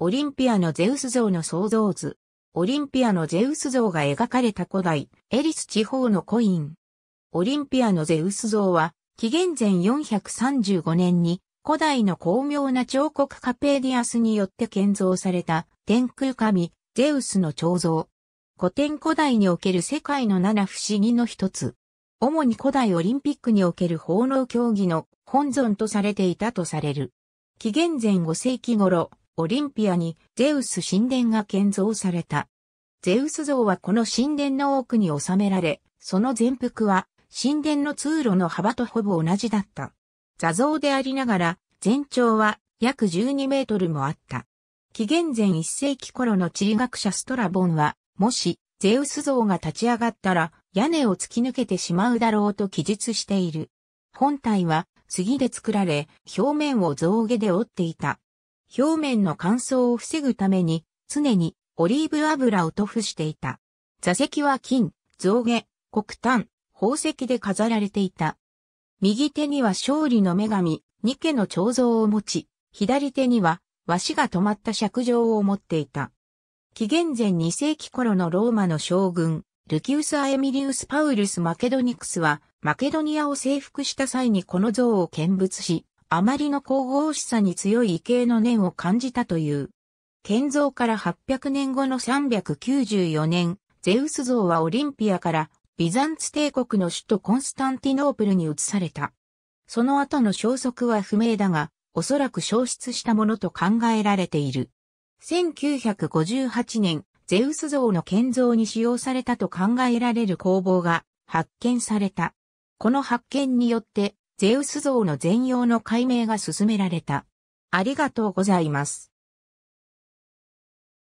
オリンピアのゼウス像の創造図。オリンピアのゼウス像が描かれた古代、エリス地方のコイン。オリンピアのゼウス像は、紀元前435年に、古代の巧妙な彫刻カペーディアスによって建造された、天空神、ゼウスの彫像。古典古代における世界の七不思議の一つ。主に古代オリンピックにおける奉納競技の本尊とされていたとされる。紀元前5世紀頃、オリンピアにゼウス神殿が建造された。ゼウス像はこの神殿の奥に収められ、その全幅は神殿の通路の幅とほぼ同じだった。座像でありながら、全長は約12メートルもあった。紀元前1世紀頃の地理学者ストラボンは、もし、ゼウス像が立ち上がったら、屋根を突き抜けてしまうだろうと記述している。本体は、杉で作られ、表面を象牙で折っていた。表面の乾燥を防ぐために、常にオリーブ油を塗布していた。座席は金、象牙、黒炭、宝石で飾られていた。右手には勝利の女神、ニケの彫像を持ち、左手には和紙が止まった尺状を持っていた。紀元前2世紀頃のローマの将軍、ルキウス・アエミリウス・パウルス・マケドニクスは、マケドニアを征服した際にこの像を見物し、あまりの神々しさに強い異形の念を感じたという。建造から800年後の394年、ゼウス像はオリンピアからビザンツ帝国の首都コンスタンティノープルに移された。その後の消息は不明だが、おそらく消失したものと考えられている。1958年、ゼウス像の建造に使用されたと考えられる工房が発見された。この発見によってゼウス像の全容の解明が進められた。ありがとうございます。